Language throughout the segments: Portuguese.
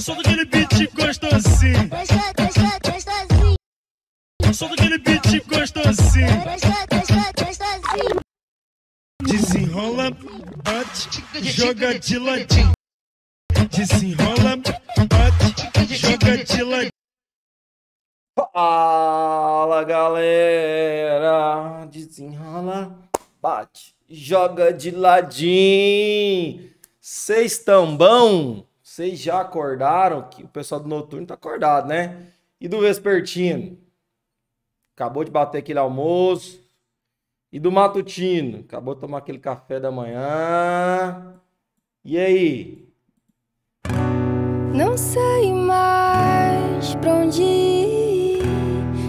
Só daquele beat gostosinho. Gostosinho. Só daquele beat gostosinho. Desenrola, bate, joga de ladinho. Desenrola, bate, joga de ladinho. Fala galera, desenrola, bate, joga de ladinho. Vocês tão bom? Vocês já acordaram? Que o pessoal do noturno tá acordado, né? E do vespertino? Acabou de bater aquele almoço. E do matutino? Acabou de tomar aquele café da manhã. E aí? Não sei mais pra onde ir,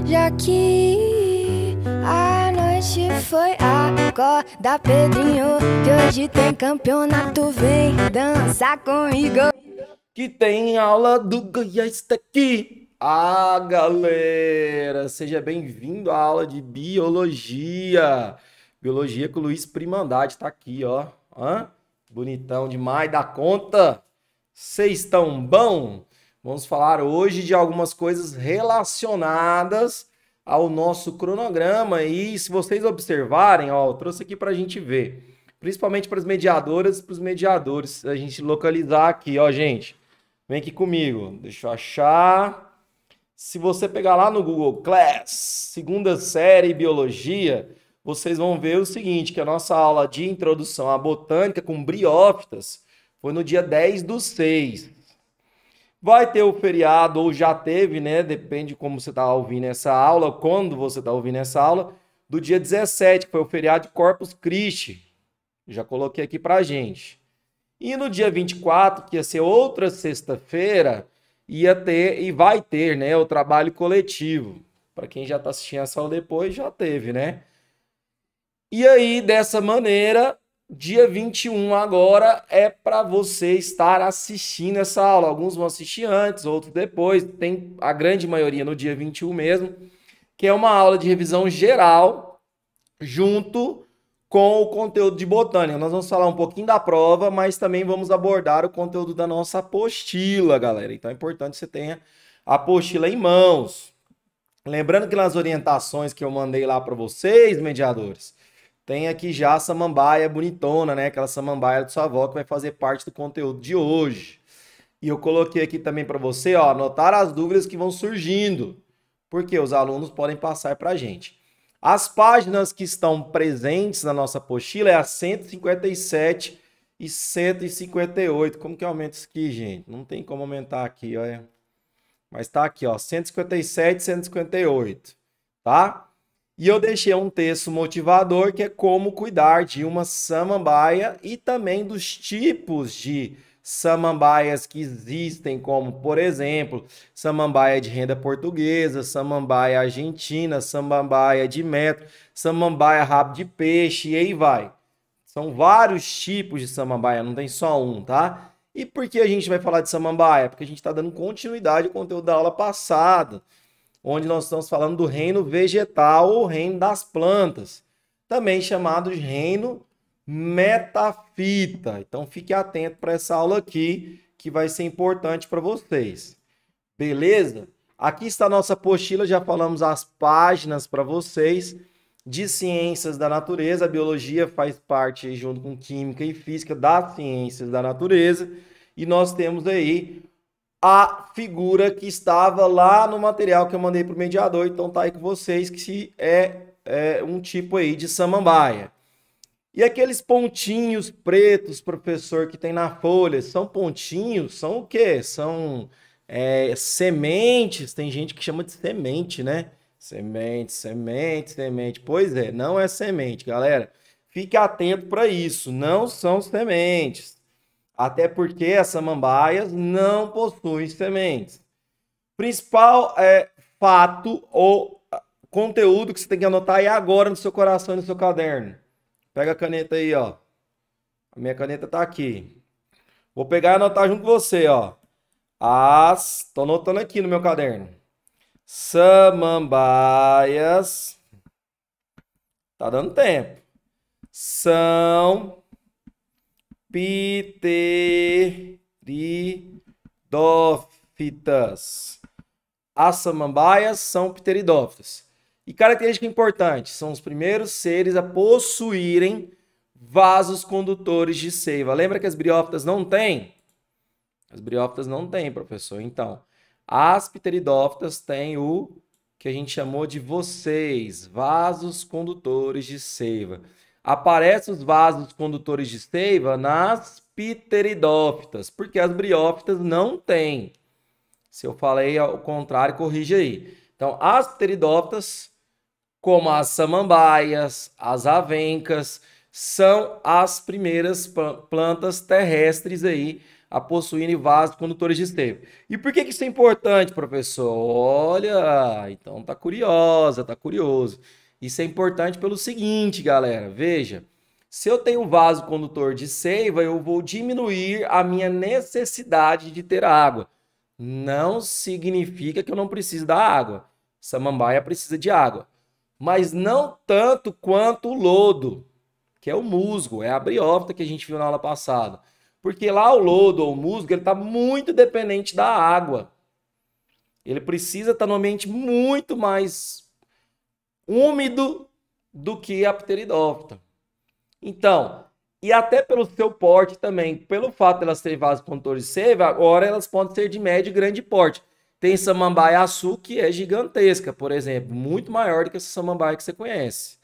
já que a noite foi acorda, Pedrinho, que hoje tem campeonato, vem dançar comigo que tem aula do Goiás aqui, Ah, galera, seja bem-vindo à aula de biologia. Biologia com o Luiz Primandade tá aqui, ó. Hã? Bonitão demais da conta. Vocês estão bom? Vamos falar hoje de algumas coisas relacionadas ao nosso cronograma e se vocês observarem, ó, trouxe aqui para a gente ver, principalmente para as mediadoras, para os mediadores, a gente localizar aqui, ó, gente. Vem aqui comigo, deixa eu achar. Se você pegar lá no Google Class, segunda série biologia, vocês vão ver o seguinte, que a nossa aula de introdução à botânica com briófitas foi no dia 10 do 6. Vai ter o feriado, ou já teve, né? Depende como você está ouvindo essa aula, quando você está ouvindo essa aula, do dia 17, que foi o feriado de Corpus Christi. Já coloquei aqui para gente. E no dia 24, que ia ser outra sexta-feira, ia ter e vai ter, né, o trabalho coletivo. Para quem já está assistindo a aula depois, já teve, né? E aí, dessa maneira, dia 21 agora é para você estar assistindo essa aula. Alguns vão assistir antes, outros depois, tem a grande maioria no dia 21 mesmo, que é uma aula de revisão geral junto com o conteúdo de botânica. Nós vamos falar um pouquinho da prova, mas também vamos abordar o conteúdo da nossa apostila, galera. Então é importante que você tenha a apostila em mãos. Lembrando que nas orientações que eu mandei lá para vocês, mediadores, tem aqui já a samambaia bonitona, né? Aquela samambaia de sua avó que vai fazer parte do conteúdo de hoje. E eu coloquei aqui também para você, ó, anotar as dúvidas que vão surgindo, porque os alunos podem passar para a gente. As páginas que estão presentes na nossa apostila é a 157 e 158. Como que aumenta isso aqui, gente? Não tem como aumentar aqui, olha. Mas tá aqui, ó, 157 e 158, tá? E eu deixei um texto motivador que é como cuidar de uma samambaia e também dos tipos de samambaias que existem, como, por exemplo, samambaia de renda portuguesa, samambaia argentina, samambaia de metro, samambaia rabo de peixe, e aí vai. São vários tipos de samambaia, não tem só um, tá? E por que a gente vai falar de samambaia? Porque a gente está dando continuidade ao conteúdo da aula passada, onde nós estamos falando do reino vegetal ou reino das plantas, também chamado de reino metafita. Então fique atento para essa aula aqui, que vai ser importante para vocês. Beleza? Aqui está a nossa apostila, já falamos as páginas para vocês de ciências da natureza. A biologia faz parte, junto com química e física, das ciências da natureza. E nós temos aí a figura que estava lá no material que eu mandei para o mediador. Então tá aí com vocês, que é, é um tipo aí de samambaia. E aqueles pontinhos pretos, professor, que tem na folha, são pontinhos, são o quê? São é, sementes, tem gente que chama de semente, né? Semente, semente, semente. Pois é, não é semente, galera. Fique atento para isso, não são sementes. Até porque as samambaias não possuem sementes. Principal é fato ou ah, conteúdo que você tem que anotar aí agora no seu coração e no seu caderno Pega a caneta aí, ó. A minha caneta tá aqui. Vou pegar e anotar junto com você, ó. As. Tô anotando aqui no meu caderno. Samambaias. Tá dando tempo. São pteridófitas. As samambaias são pteridófitas. E característica importante, são os primeiros seres a possuírem vasos condutores de seiva. Lembra que as briófitas não têm? As briófitas não têm, professor. Então, as pteridófitas têm o que a gente chamou de vocês, vasos condutores de seiva. Aparecem os vasos condutores de seiva nas pteridófitas, porque as briófitas não têm. Se eu falei ao contrário, corrija aí. Então, as pteridófitas como as samambaias, as avencas, são as primeiras plantas terrestres aí a possuírem vasos condutores de esteve. E por que, que isso é importante, professor? Olha, então tá curiosa, tá curioso. Isso é importante pelo seguinte, galera, veja. Se eu tenho um vaso condutor de seiva, eu vou diminuir a minha necessidade de ter água. Não significa que eu não preciso da água. Samambaia precisa de água mas não tanto quanto o lodo, que é o musgo, é a briófita que a gente viu na aula passada. Porque lá o lodo ou o musgo, ele está muito dependente da água. Ele precisa estar tá no ambiente muito mais úmido do que a pteridófita. Então, e até pelo seu porte também, pelo fato de elas terem vasos de seiva, agora elas podem ser de médio e grande porte. Tem samambaia sul que é gigantesca, por exemplo, muito maior do que essa samambaia que você conhece.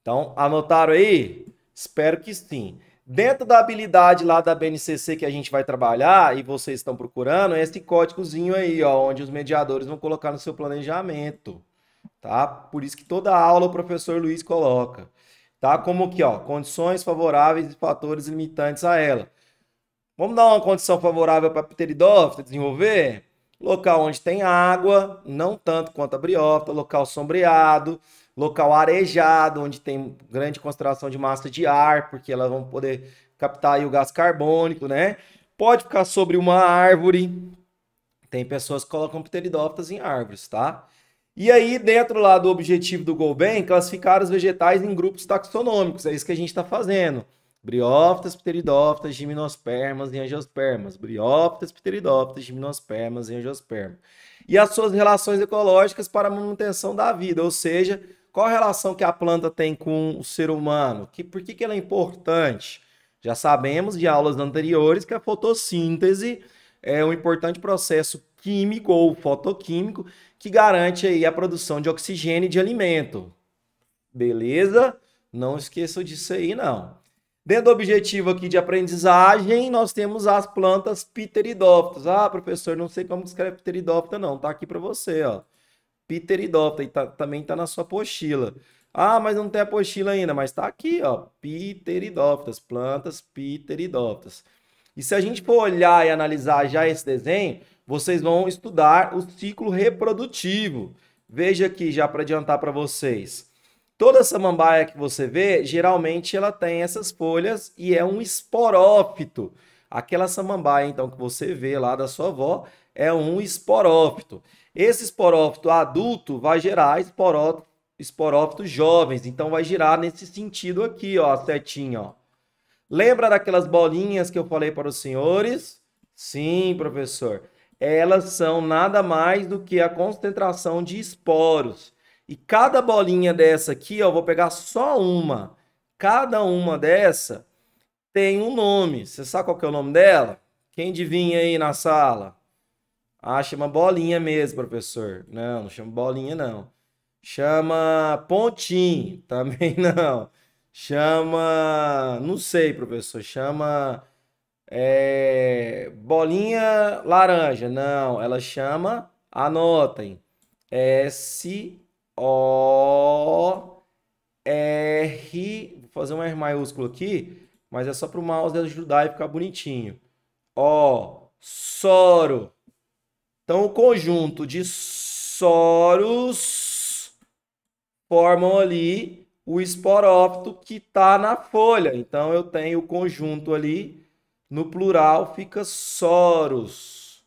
Então, anotaram aí? Espero que sim. Dentro da habilidade lá da BNCC que a gente vai trabalhar e vocês estão procurando, é esse códigozinho aí, ó, onde os mediadores vão colocar no seu planejamento, tá? Por isso que toda aula o professor Luiz coloca, tá? Como que, ó, condições favoráveis e fatores limitantes a ela. Vamos dar uma condição favorável para pteridófita desenvolver? Local onde tem água, não tanto quanto a briófita, local sombreado, local arejado, onde tem grande concentração de massa de ar, porque elas vão poder captar o gás carbônico, né? Pode ficar sobre uma árvore. Tem pessoas que colocam pteridófitas em árvores, tá? E aí, dentro lá do objetivo do Golben, classificar os vegetais em grupos taxonômicos. É isso que a gente está fazendo. Briófitas, pteridófitas, gimnospermas e angiospermas. Briófitas, pteridófitas, gimnospermas e angiospermas. E as suas relações ecológicas para a manutenção da vida, ou seja, qual a relação que a planta tem com o ser humano? Que, por que, que ela é importante? Já sabemos de aulas anteriores que a fotossíntese é um importante processo químico ou fotoquímico que garante aí a produção de oxigênio e de alimento. Beleza? Não esqueçam disso aí, não. Dentro do objetivo aqui de aprendizagem, nós temos as plantas pteridófitas. Ah, professor, não sei como escreve pteridófita, não. Tá aqui para você, ó. Pteridófita, e tá, também tá na sua pochila. Ah, mas não tem a pochila ainda, mas tá aqui, ó. Pteridófitas, plantas pteridófitas. E se a gente for olhar e analisar já esse desenho, vocês vão estudar o ciclo reprodutivo. Veja aqui, já para adiantar para vocês. Toda samambaia que você vê, geralmente ela tem essas folhas e é um esporófito. Aquela samambaia, então, que você vê lá da sua avó, é um esporófito. Esse esporófito adulto vai gerar esporófito, esporófitos jovens, então vai girar nesse sentido aqui, ó, a setinha, ó. Lembra daquelas bolinhas que eu falei para os senhores? Sim, professor. Elas são nada mais do que a concentração de esporos. E cada bolinha dessa aqui, ó, vou pegar só uma. Cada uma dessa tem um nome. Você sabe qual que é o nome dela? Quem adivinha aí na sala? Ah, chama bolinha mesmo, professor. Não, não chama bolinha, não. Chama pontinho, também não. Chama. Não sei, professor. Chama. É... Bolinha laranja. Não, ela chama. Anotem. S o, R. Vou fazer um R maiúsculo aqui, mas é só para o mouse ajudar e ficar bonitinho. O, soro. Então, o conjunto de soros formam ali o esporófito que está na folha. Então, eu tenho o conjunto ali, no plural fica soros.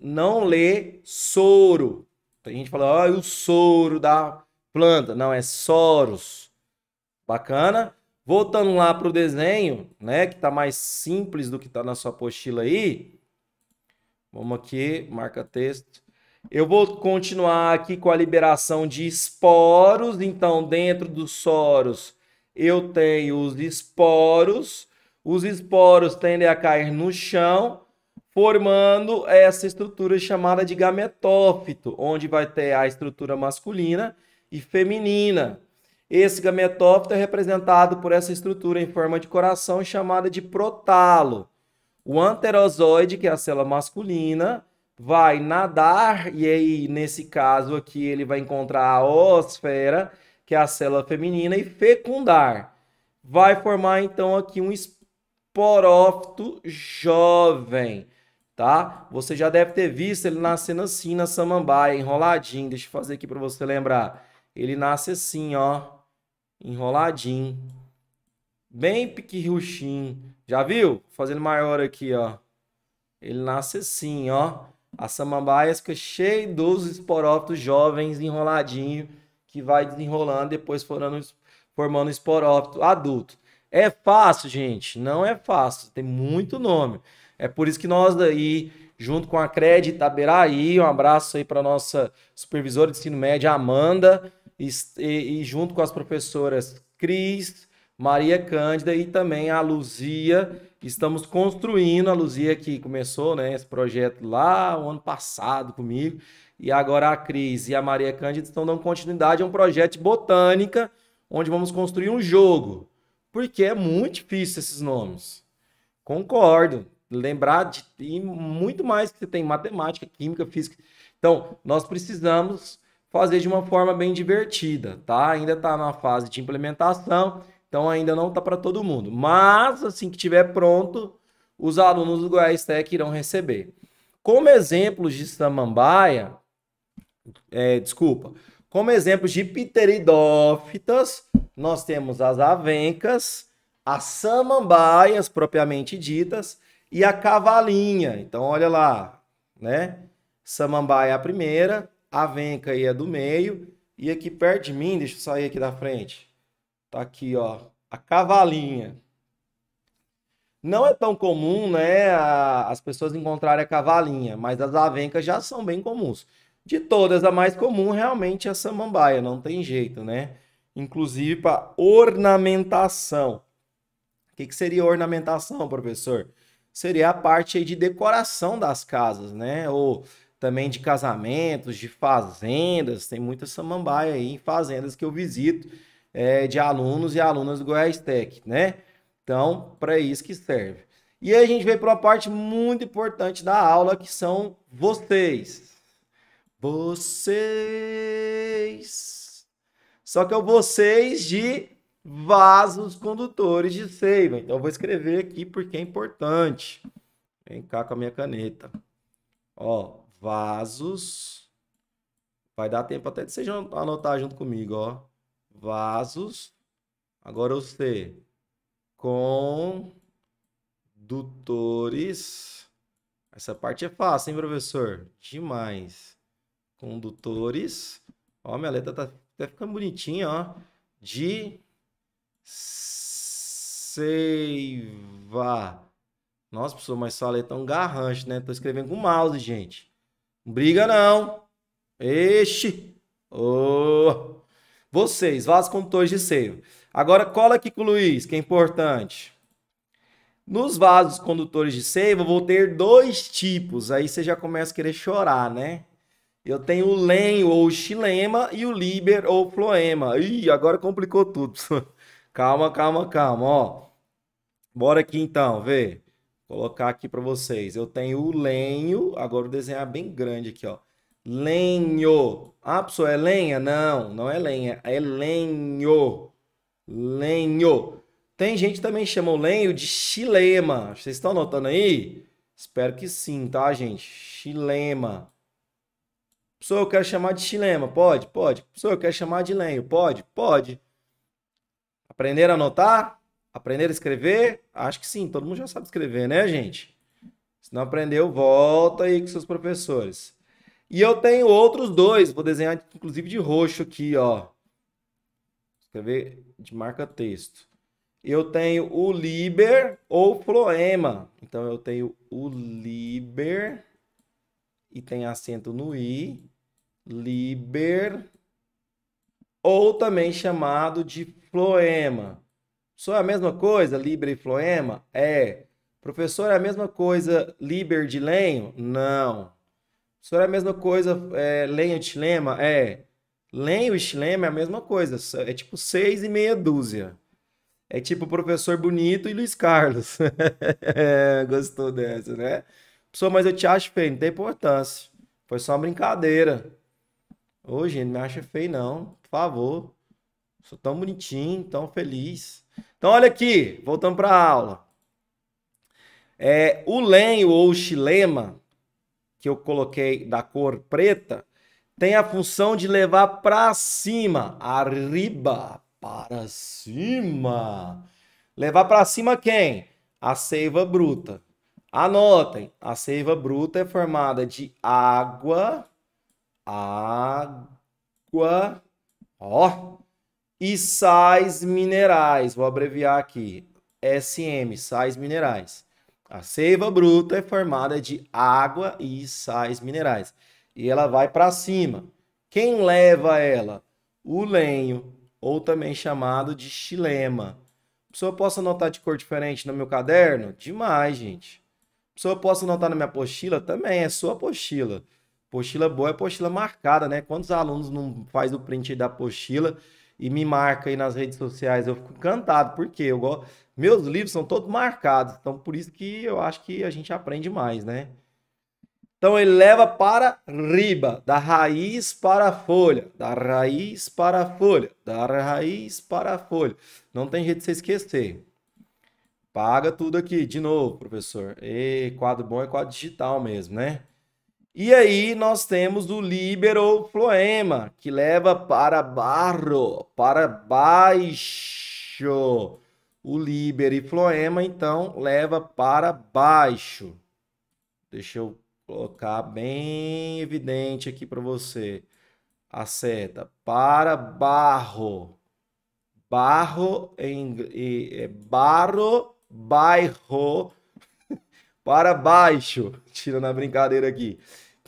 Não lê soro, tem gente falando, ah, o soro da planta. Não, é soros. Bacana? Voltando lá para o desenho, né? Que está mais simples do que está na sua apostila aí. Vamos aqui, marca texto. Eu vou continuar aqui com a liberação de esporos. Então, dentro dos soros, eu tenho os esporos. Os esporos tendem a cair no chão formando essa estrutura chamada de gametófito, onde vai ter a estrutura masculina e feminina. Esse gametófito é representado por essa estrutura em forma de coração chamada de protalo. O anterozoide, que é a célula masculina, vai nadar, e aí, nesse caso aqui, ele vai encontrar a osfera, que é a célula feminina, e fecundar. Vai formar, então, aqui um esporófito jovem tá? Você já deve ter visto ele nascendo assim na samambaia, enroladinho. Deixa eu fazer aqui para você lembrar. Ele nasce assim, ó, enroladinho. Bem piquirruchinho. Já viu? Fazendo maior aqui, ó. Ele nasce assim, ó. A samambaia fica cheia dos esporófitos jovens enroladinho, que vai desenrolando depois formando, formando esporófito adulto. É fácil, gente? Não é fácil. Tem muito nome. É por isso que nós daí, junto com a Cred Itaberaí, um abraço aí para nossa supervisora de ensino médio, Amanda, e, e, junto com as professoras Cris, Maria Cândida e também a Luzia, estamos construindo, a Luzia que começou né, esse projeto lá o ano passado comigo, e agora a Cris e a Maria Cândida estão dando continuidade a um projeto de botânica, onde vamos construir um jogo, porque é muito difícil esses nomes. Concordo, lembrar de e muito mais que você tem matemática, química, física. Então, nós precisamos fazer de uma forma bem divertida, tá? Ainda está na fase de implementação, então ainda não está para todo mundo. Mas assim que tiver pronto, os alunos do Goiás Tech irão receber. Como exemplos de samambaia, é, desculpa, como exemplos de pteridófitas, nós temos as avencas, as samambaias propriamente ditas e a cavalinha. Então, olha lá, né? Samambaia é a primeira, a venca aí é do meio, e aqui perto de mim, deixa eu sair aqui da frente, tá aqui, ó, a cavalinha. Não é tão comum, né, a, as pessoas encontrarem a cavalinha, mas as avencas já são bem comuns. De todas, a mais comum realmente é a samambaia, não tem jeito, né? Inclusive para ornamentação. O que, que seria ornamentação, professor? seria a parte aí de decoração das casas, né? Ou também de casamentos, de fazendas. Tem muita samambaia aí em fazendas que eu visito é, de alunos e alunas do Goiás Tech, né? Então, para isso que serve. E aí a gente vem para uma parte muito importante da aula, que são vocês. Vocês. Só que é o vocês de vasos condutores de seiva. Então, eu vou escrever aqui porque é importante. Vem cá com a minha caneta. Ó, vasos. Vai dar tempo até de você anotar junto comigo, ó. Vasos. Agora o C. Condutores. Essa parte é fácil, hein, professor? Demais. Condutores. Ó, minha letra tá, tá ficando bonitinha, ó. De Seiva. Nossa, pessoa mas sua letra é um garrancho, né? Tô escrevendo com mouse, gente. Não briga não. Eixe. Oh. Vocês, vasos condutores de seio. Agora cola aqui com o Luiz, que é importante. Nos vasos condutores de seiva, vou ter dois tipos. Aí você já começa a querer chorar, né? Eu tenho o lenho ou xilema e o liber ou floema. Ih, agora complicou tudo. Calma, calma, calma, ó. Bora aqui então, ver. Colocar aqui para vocês. Eu tenho o lenho, agora vou desenhar é bem grande aqui, ó. Lenho. Ah, pessoal, é lenha? Não, não é lenha, é lenho. Lenho. Tem gente que também chama o lenho de chilema. Vocês estão notando aí? Espero que sim, tá, gente? Chilema. Pessoal, eu quero chamar de chilema. Pode? Pode. Pessoal, eu quero chamar de lenho. Pode? Pode. Aprender a anotar? Aprender a escrever? Acho que sim, todo mundo já sabe escrever, né, gente? Se não aprendeu, volta aí com seus professores. E eu tenho outros dois, vou desenhar inclusive de roxo aqui, ó. Escrever de marca texto. Eu tenho o Liber ou Floema. Então eu tenho o Liber e tem acento no i, Liber ou também chamado de floema. Só é a mesma coisa, libra e floema? É. Professor, é a mesma coisa Liber de lenho? Não. Professor, é a mesma coisa é, lenho e chilema? É. Lenho e chilema é a mesma coisa, é tipo seis e meia dúzia. É tipo professor bonito e Luiz Carlos. É, gostou dessa, né? Professor, mas eu te acho feio, não tem importância. Foi só uma brincadeira. Ô, gente, não me acha feio, não. Por favor. Sou tão bonitinho, tão feliz. Então, olha aqui, voltando para a aula. É, o lenho ou chilema, que eu coloquei da cor preta, tem a função de levar para cima, arriba, para cima. Levar para cima quem? A seiva bruta. Anotem, a seiva bruta é formada de água, água Ó. E sais minerais. Vou abreviar aqui. SM, sais minerais. A seiva bruta é formada de água e sais minerais. E ela vai para cima. Quem leva ela? O lenho, ou também chamado de xilema. A pessoa possa anotar de cor diferente no meu caderno? Demais, gente. A pessoa possa anotar na minha apostila? Também, é sua apostila. Apostila boa é apostila marcada, né? Quantos alunos não faz o print da apostila e me marca aí nas redes sociais? Eu fico encantado, porque eu gosto... meus livros são todos marcados, então por isso que eu acho que a gente aprende mais, né? Então ele leva para riba, da raiz para a folha, da raiz para a folha, da raiz para a folha. Não tem jeito de você esquecer. Paga tudo aqui, de novo, professor. E quadro bom é quadro digital mesmo, né? E aí nós temos o libero floema, que leva para barro, para baixo. O libero e floema, então, leva para baixo. Deixa eu colocar bem evidente aqui para você. A seta para barro. Barro em, é barro, bairro para baixo. Tirando a brincadeira aqui.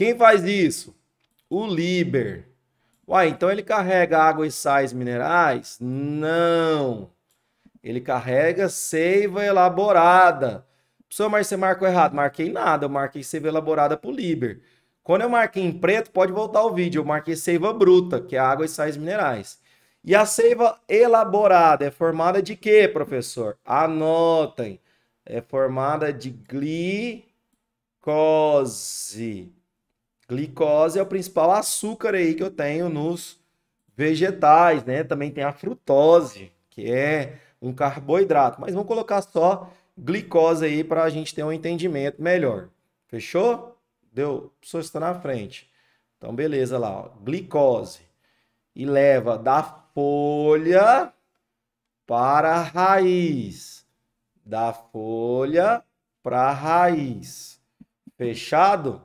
Quem faz isso? O Liber. Uai, então ele carrega água e sais minerais? Não. Ele carrega seiva elaborada. Professor, mas você marcou errado. Marquei nada, eu marquei seiva elaborada para o Liber. Quando eu marquei em preto, pode voltar o vídeo, eu marquei seiva bruta, que é água e sais minerais. E a seiva elaborada é formada de quê, professor? Anotem. É formada de glicose. Glicose é o principal açúcar aí que eu tenho nos vegetais, né? Também tem a frutose, que é um carboidrato. Mas vamos colocar só glicose aí para a gente ter um entendimento melhor. Fechou? Deu? O está na frente. Então, beleza lá, ó. glicose. E leva da folha para a raiz. Da folha para a raiz. Fechado?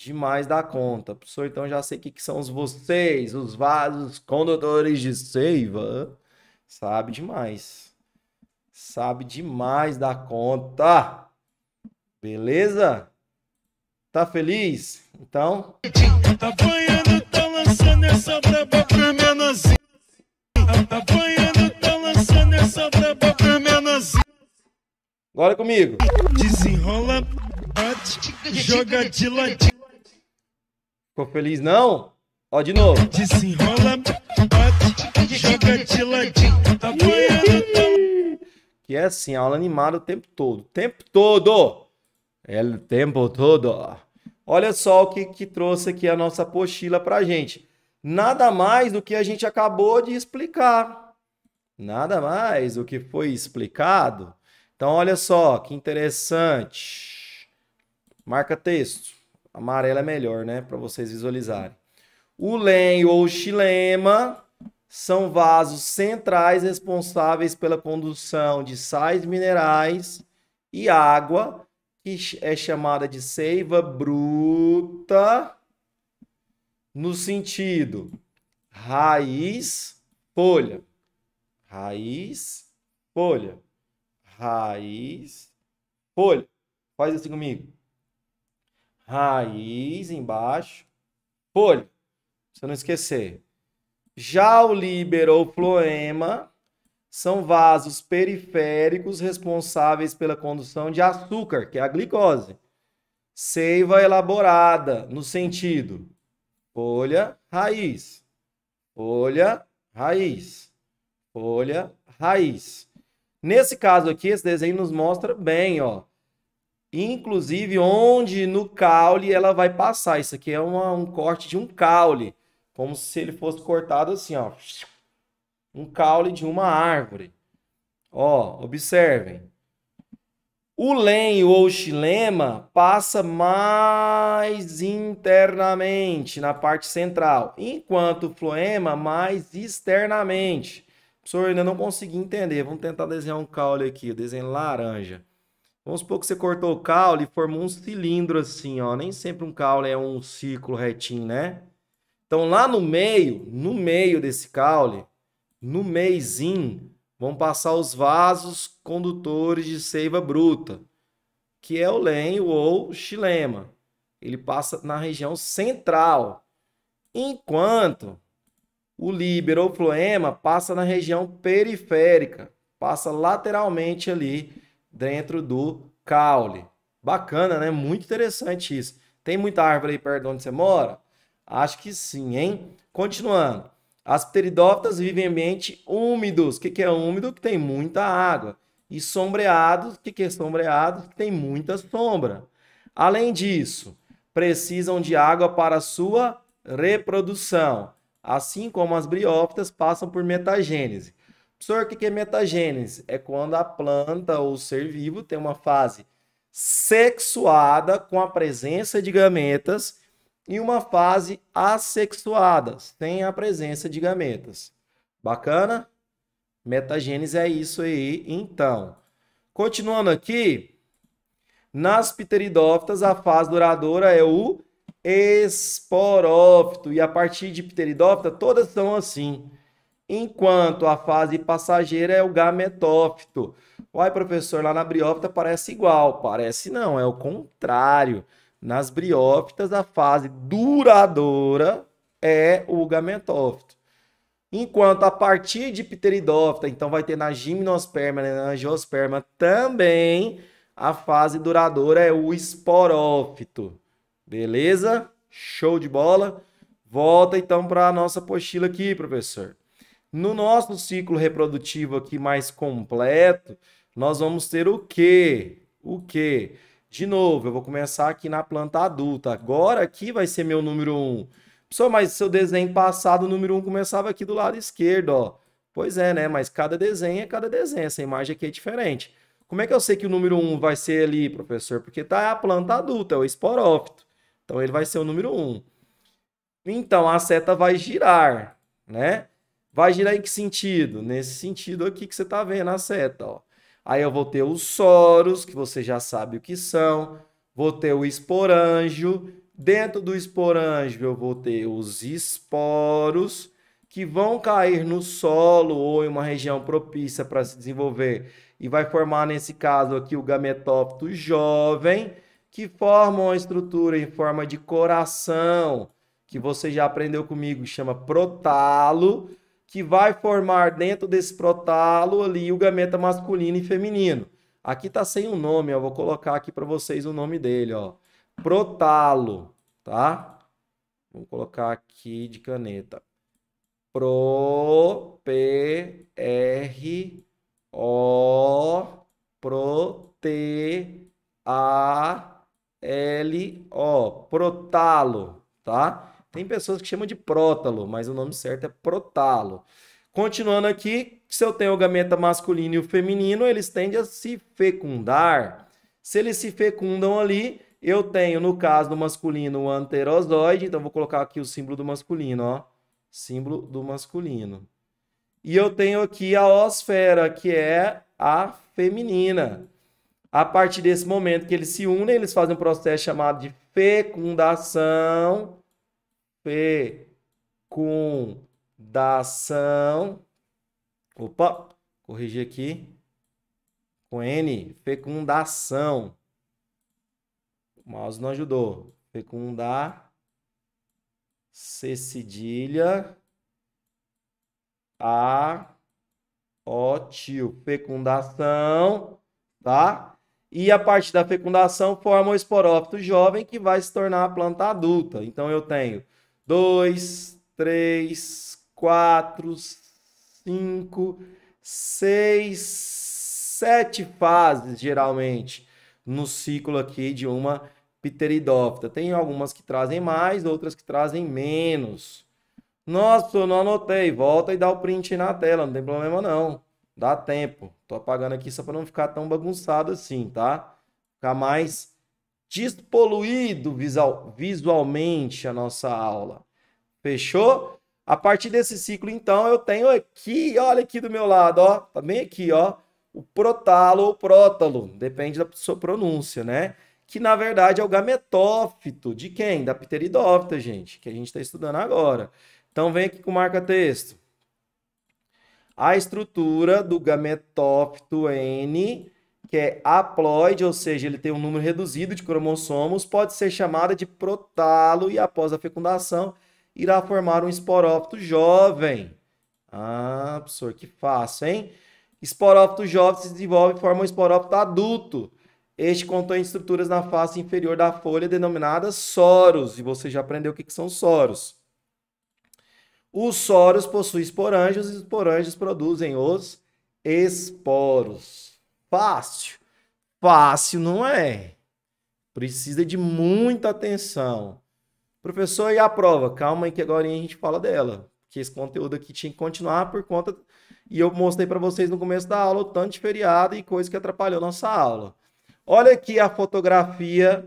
demais da conta. Professor, então já sei o que, que são os vocês, os vasos condutores de seiva. Sabe demais. Sabe demais da conta. Beleza? Tá feliz? Então. Tá apanhando, tá lançando essa braba pra Tá apanhando, tá lançando essa braba pra Agora é comigo. Desenrola, bate, joga de latim. Ficou feliz, não? Ó, de novo. Desenrola, bate, joga de tá Que é assim, aula animada o tempo todo. O tempo todo! É o tempo todo. Olha só o que, que trouxe aqui a nossa apostila pra gente. Nada mais do que a gente acabou de explicar. Nada mais do que foi explicado. Então, olha só, que interessante. Marca texto. Amarelo é melhor, né? Para vocês visualizarem. O lenho ou xilema são vasos centrais responsáveis pela condução de sais minerais e água, que é chamada de seiva bruta, no sentido raiz, folha. Raiz, folha. Raiz, folha. Faz assim comigo raiz embaixo, folha. Pra você não esquecer. Já o líber ou floema são vasos periféricos responsáveis pela condução de açúcar, que é a glicose. Seiva elaborada no sentido folha, raiz. Folha, raiz. Folha, raiz. Nesse caso aqui, esse desenho nos mostra bem, ó inclusive onde no caule ela vai passar. Isso aqui é uma, um corte de um caule, como se ele fosse cortado assim, ó. Um caule de uma árvore. Ó, observem. O lenho ou xilema passa mais internamente na parte central, enquanto o floema mais externamente. Professor, eu ainda não consegui entender. Vamos tentar desenhar um caule aqui, desenho laranja. Vamos supor que você cortou o caule e formou um cilindro assim, ó. Nem sempre um caule é um círculo retinho, né? Então lá no meio, no meio desse caule, no meizinho, vão passar os vasos condutores de seiva bruta, que é o lenho ou xilema. Ele passa na região central, enquanto o líbero ou floema passa na região periférica, passa lateralmente ali dentro do caule. Bacana, né? Muito interessante isso. Tem muita árvore aí perto de onde você mora? Acho que sim, hein? Continuando. As pteridófitas vivem em ambientes úmidos. O que, é úmido? Que tem muita água. E sombreados. O que, que é sombreado? Que tem muita sombra. Além disso, precisam de água para sua reprodução, assim como as briófitas passam por metagênese. Professor, o que é metagênese? É quando a planta ou ser vivo tem uma fase sexuada com a presença de gametas e uma fase assexuada sem a presença de gametas. Bacana? Metagênese é isso aí, então. Continuando aqui, nas pteridófitas a fase duradoura é o esporófito e a partir de pteridófita todas são assim enquanto a fase passageira é o gametófito. Uai, professor, lá na briófita parece igual. Parece não, é o contrário. Nas briófitas, a fase duradoura é o gametófito. Enquanto a partir de pteridófita, então vai ter na gimnosperma, né, na angiosperma também, a fase duradoura é o esporófito. Beleza? Show de bola? Volta então para a nossa apostila aqui, professor. No nosso ciclo reprodutivo aqui mais completo, nós vamos ter o quê? O quê? De novo, eu vou começar aqui na planta adulta. Agora aqui vai ser meu número 1. Um. Pessoal, mas seu desenho passado, o número 1 um começava aqui do lado esquerdo, ó. Pois é, né? Mas cada desenho é cada desenho. Essa imagem aqui é diferente. Como é que eu sei que o número 1 um vai ser ali, professor? Porque tá a planta adulta, é o esporófito. Então ele vai ser o número 1. Um. Então a seta vai girar, né? Vai girar em que sentido? Nesse sentido aqui que você está vendo a seta. Ó. Aí eu vou ter os soros, que você já sabe o que são. Vou ter o esporângio. Dentro do esporângio eu vou ter os esporos, que vão cair no solo ou em uma região propícia para se desenvolver. E vai formar, nesse caso aqui, o gametófito jovem, que forma uma estrutura em forma de coração, que você já aprendeu comigo, chama protalo que vai formar dentro desse protalo ali o gameta masculino e feminino. Aqui está sem o um nome, eu vou colocar aqui para vocês o nome dele, ó. Protalo, tá? Vou colocar aqui de caneta. Pro P R O Pro T A L O, protalo, tá? Tem pessoas que chamam de prótalo, mas o nome certo é protalo. Continuando aqui, se eu tenho o gameta masculino e o feminino, eles tendem a se fecundar. Se eles se fecundam ali, eu tenho, no caso do masculino, o anterozoide. Então, vou colocar aqui o símbolo do masculino, ó. Símbolo do masculino. E eu tenho aqui a osfera, que é a feminina. A partir desse momento que eles se unem, eles fazem um processo chamado de fecundação fecundação. Opa, corrigir aqui. Com N, fecundação. O mouse não ajudou. Fecundar. C cedilha. A. Ótimo. Fecundação. Tá? E a partir da fecundação forma o esporófito jovem que vai se tornar a planta adulta. Então eu tenho dois, três, quatro, cinco, seis, sete fases, geralmente, no ciclo aqui de uma pteridófita. Tem algumas que trazem mais, outras que trazem menos. Nossa, eu não anotei. Volta e dá o print na tela, não tem problema não. Dá tempo. Tô apagando aqui só para não ficar tão bagunçado assim, tá? Ficar mais despoluído visual, visualmente a nossa aula. Fechou? A partir desse ciclo, então, eu tenho aqui, olha aqui do meu lado, ó, tá bem aqui, ó, o protalo ou prótalo, depende da sua pronúncia, né? Que na verdade é o gametófito de quem? Da pteridófita, gente, que a gente está estudando agora. Então vem aqui com marca-texto. A estrutura do gametófito N que é haploide, ou seja, ele tem um número reduzido de cromossomos, pode ser chamada de protalo e após a fecundação irá formar um esporófito jovem. Ah, professor, que fácil, hein? Esporófito jovem se desenvolve e forma um esporófito adulto. Este contém estruturas na face inferior da folha denominadas soros, e você já aprendeu o que, que são soros. Os soros possuem esporângios e os esporângios produzem os esporos. Fácil. Fácil não é. Precisa de muita atenção. Professor, e a prova? Calma aí que agora a gente fala dela. Porque esse conteúdo aqui tinha que continuar por conta. E eu mostrei para vocês no começo da aula o tanto de feriado e coisa que atrapalhou nossa aula. Olha aqui a fotografia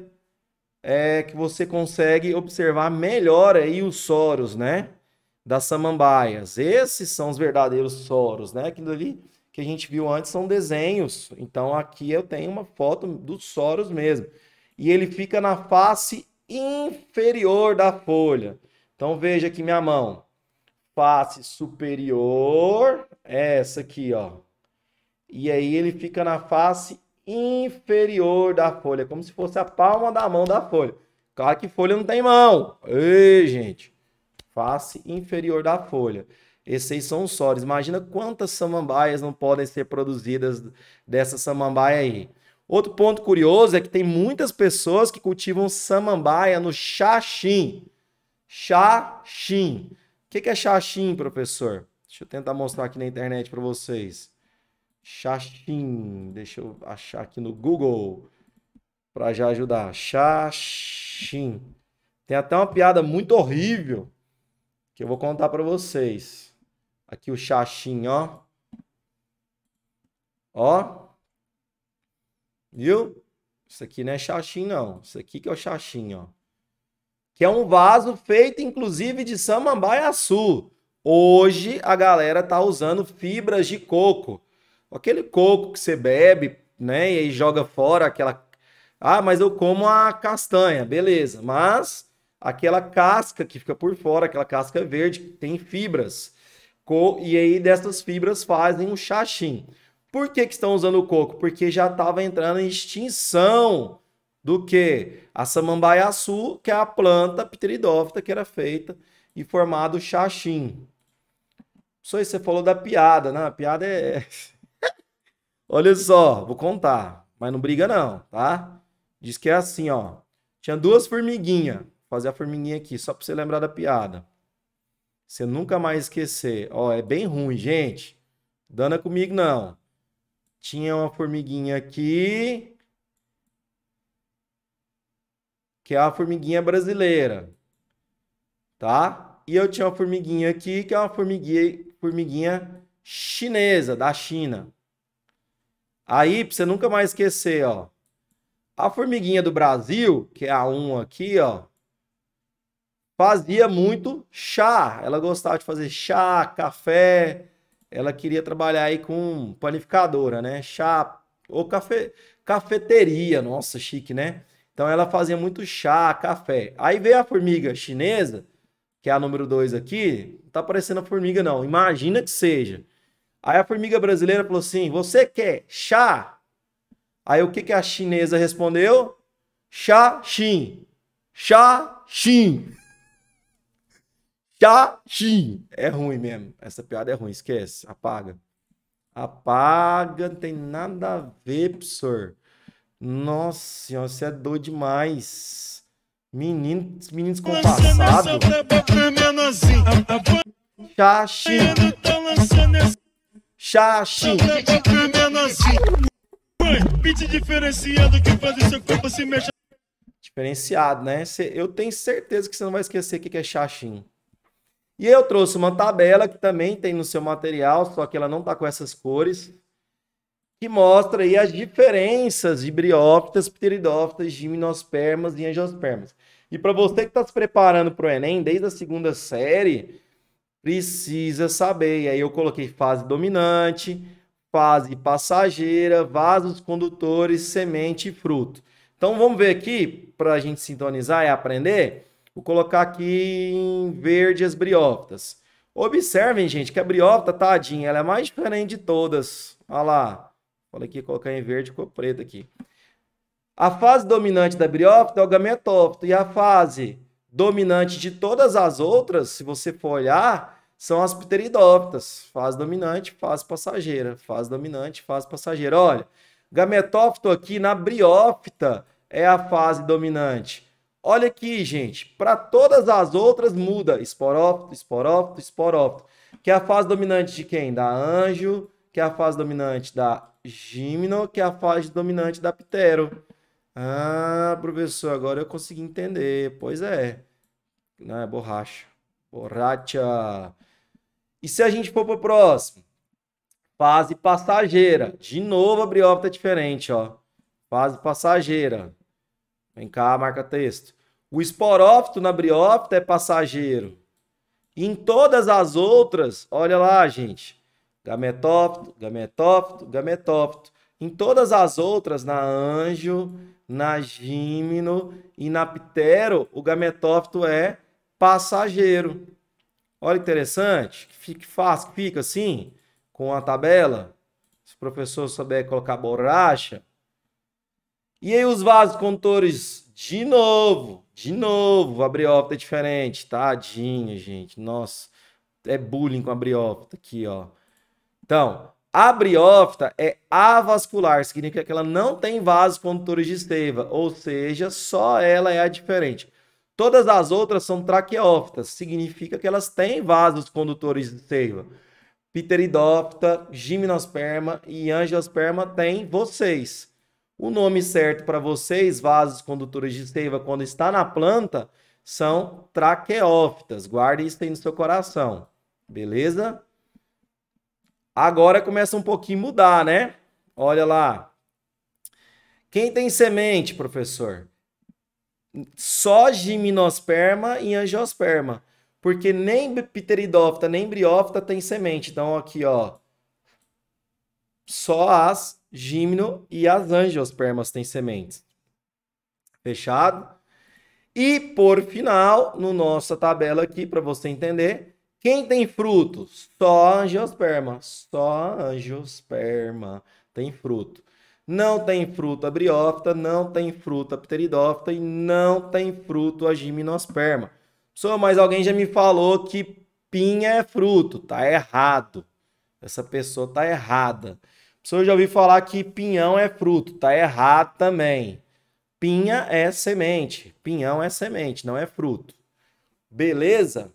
é, que você consegue observar melhor aí os soros, né? Das samambaias. Esses são os verdadeiros soros, né? Aquilo ali que a gente viu antes são desenhos. Então aqui eu tenho uma foto do Soros mesmo. E ele fica na face inferior da folha. Então veja aqui minha mão. Face superior, essa aqui, ó. E aí ele fica na face inferior da folha, como se fosse a palma da mão da folha. Claro que folha não tem mão. Ei, gente. Face inferior da folha. Esses são os sórios. Imagina quantas samambaias não podem ser produzidas dessa samambaia aí. Outro ponto curioso é que tem muitas pessoas que cultivam samambaia no xaxim. Xaxim. O que, que é xaxim, professor? Deixa eu tentar mostrar aqui na internet para vocês. Xaxim. Deixa eu achar aqui no Google para já ajudar. Xaxim. Tem até uma piada muito horrível que eu vou contar para vocês. Aqui o chachim, ó. Ó. Viu? Isso aqui não é chachim, não. Isso aqui que é o chachim, ó. Que é um vaso feito, inclusive, de samambaiaçu. Hoje a galera tá usando fibras de coco. Aquele coco que você bebe, né? E aí joga fora aquela. Ah, mas eu como a castanha, beleza. Mas aquela casca que fica por fora, aquela casca verde, tem fibras e aí dessas fibras fazem um chaxim. Por que, que estão usando o coco? Porque já estava entrando em extinção do que? A samambaiaçu, que é a planta pteridófita que era feita e formado o chaxim. Só isso você falou da piada, né? A piada é. Olha só, vou contar, mas não briga não, tá? Diz que é assim, ó. Tinha duas formiguinhas. Vou fazer a formiguinha aqui, só para você lembrar da piada. Você nunca mais esquecer. Ó, é bem ruim, gente. Dana comigo não. Tinha uma formiguinha aqui. Que é a formiguinha brasileira. Tá? E eu tinha uma formiguinha aqui, que é uma formiguinha, formiguinha chinesa, da China. Aí, pra você nunca mais esquecer, ó. A formiguinha do Brasil, que é a 1 aqui, ó fazia muito chá. Ela gostava de fazer chá, café. Ela queria trabalhar aí com panificadora, né? Chá ou café, cafeteria, nossa, chique, né? Então ela fazia muito chá, café. Aí veio a formiga chinesa, que é a número 2 aqui, não tá parecendo a formiga não, imagina que seja. Aí a formiga brasileira falou assim: "Você quer chá?" Aí o que que a chinesa respondeu? Chá, xin. Chá, xin. Chaxim. É ruim mesmo. Essa piada é ruim, esquece. Apaga. Apaga, não tem nada a ver, professor. Nossa senhora, você é doido demais. Meninos, menino descompassado. Chaxim. Chaxim. diferenciado Diferenciado, né? Eu tenho certeza que você não vai esquecer o que é chaxim. E eu trouxe uma tabela que também tem no seu material, só que ela não está com essas cores, que mostra aí as diferenças de briófitas, pteridófitas, gimnospermas e angiospermas. E para você que está se preparando para o Enem, desde a segunda série, precisa saber. E aí eu coloquei fase dominante, fase passageira, vasos condutores, semente e fruto. Então vamos ver aqui, para a gente sintonizar e aprender Vou colocar aqui em verde as briófitas. Observem, gente, que a briófita, tadinha, ela é mais diferente de todas. Olha lá. Falei aqui, colocar em verde, ficou preto aqui. A fase dominante da briófita é o gametófito. E a fase dominante de todas as outras, se você for olhar, são as pteridófitas. Fase dominante, fase passageira. Fase dominante, fase passageira. Olha, gametófito aqui na briófita é a fase dominante. Olha aqui, gente, para todas as outras muda esporófito, esporófito, esporófito, que é a fase dominante de quem? Da anjo, que é a fase dominante da gimno, que é a fase dominante da ptero. Ah, professor, agora eu consegui entender. Pois é. Não é borracha. Borracha. E se a gente for para o próximo? Fase passageira. De novo a briófita é diferente, ó. Fase passageira. Vem cá, marca texto. O esporófito na briófita é passageiro. Em todas as outras, olha lá, gente. Gametófito, gametófito, gametófito. Em todas as outras, na anjo, na gímino e na ptero, o gametófito é passageiro. Olha que interessante, que fácil, fica assim, com a tabela. Se o professor souber colocar borracha, e aí os vasos condutores, de novo, de novo, a briófita é diferente, tadinho, gente. Nossa, é bullying com a briófita aqui, ó. Então, a briófita é avascular, significa que ela não tem vasos condutores de seiva, ou seja, só ela é a diferente. Todas as outras são traqueófitas, significa que elas têm vasos condutores de seiva. Pteridófita, gimnosperma e angiosperma têm vocês. O nome certo para vocês, vasos condutores de seiva, quando está na planta, são traqueófitas. Guarde isso aí no seu coração. Beleza? Agora começa um pouquinho mudar, né? Olha lá. Quem tem semente, professor? Só gimnosperma e angiosperma. Porque nem pteridófita, nem briófita tem semente. Então, aqui, ó. Só as gímno e as angiospermas têm sementes. Fechado? E por final, no nossa tabela aqui para você entender, quem tem frutos? Só angiosperma, só angiosperma tem fruto. Não tem fruta briófita, não tem fruta pteridófita e não tem fruto a gimnosperma. só mas alguém já me falou que pinha é fruto. Tá errado. Essa pessoa tá errada pessoa já ouviu falar que pinhão é fruto, tá errado também. Pinha é semente, pinhão é semente, não é fruto. Beleza?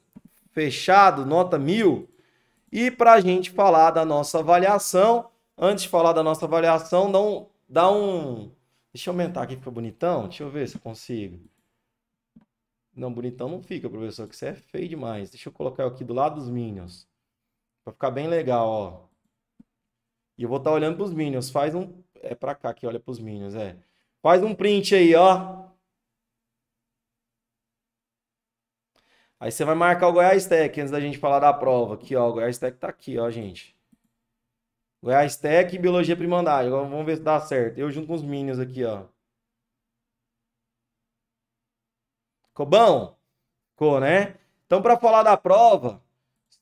Fechado, nota mil. E para a gente falar da nossa avaliação, antes de falar da nossa avaliação, dá um, dá um... Deixa eu aumentar aqui, fica bonitão. Deixa eu ver se eu consigo. Não, bonitão não fica, professor, que você é feio demais. Deixa eu colocar aqui do lado dos Minions. Pra ficar bem legal, ó. E eu vou estar tá olhando pros Minions. Faz um. É pra cá que olha pros Minions, é. Faz um print aí, ó. Aí você vai marcar o Goiás Tech antes da gente falar da prova. Aqui, ó. O Goiás Tech tá aqui, ó, gente. Goiás Tech e Biologia Primandária. Agora vamos ver se dá certo. Eu junto com os Minions aqui, ó. Ficou bom? Ficou, né? Então, para falar da prova,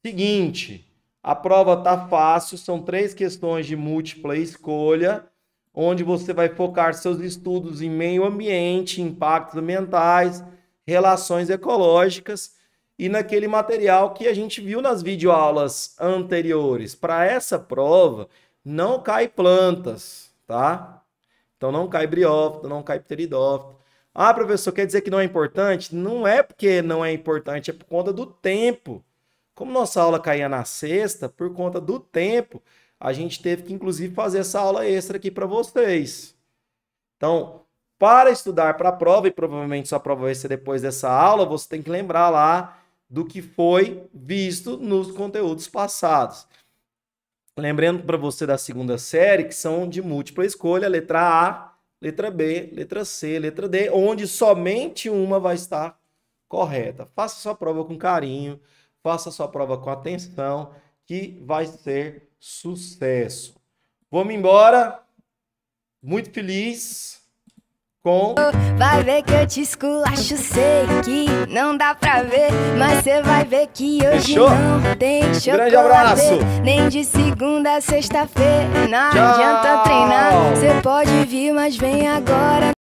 seguinte. A prova tá fácil, são três questões de múltipla escolha, onde você vai focar seus estudos em meio ambiente, impactos ambientais, relações ecológicas e naquele material que a gente viu nas videoaulas anteriores. Para essa prova, não cai plantas, tá? Então não cai briófito, não cai pteridófito. Ah, professor, quer dizer que não é importante? Não é porque não é importante, é por conta do tempo. Como nossa aula caía na sexta, por conta do tempo, a gente teve que inclusive fazer essa aula extra aqui para vocês. Então, para estudar para a prova, e provavelmente sua prova vai ser depois dessa aula, você tem que lembrar lá do que foi visto nos conteúdos passados. Lembrando para você da segunda série, que são de múltipla escolha, letra A, letra B, letra C, letra D, onde somente uma vai estar correta. Faça sua prova com carinho faça sua prova com atenção, que vai ser sucesso. Vamos embora, muito feliz com. Vai ver que eu te esculacho, sei que não dá pra ver, mas você vai ver que hoje Fechou? não tem chocolate. Grande abraço. Nem de segunda a sexta-feira, não Tchau. adianta treinar. Você pode vir, mas vem agora.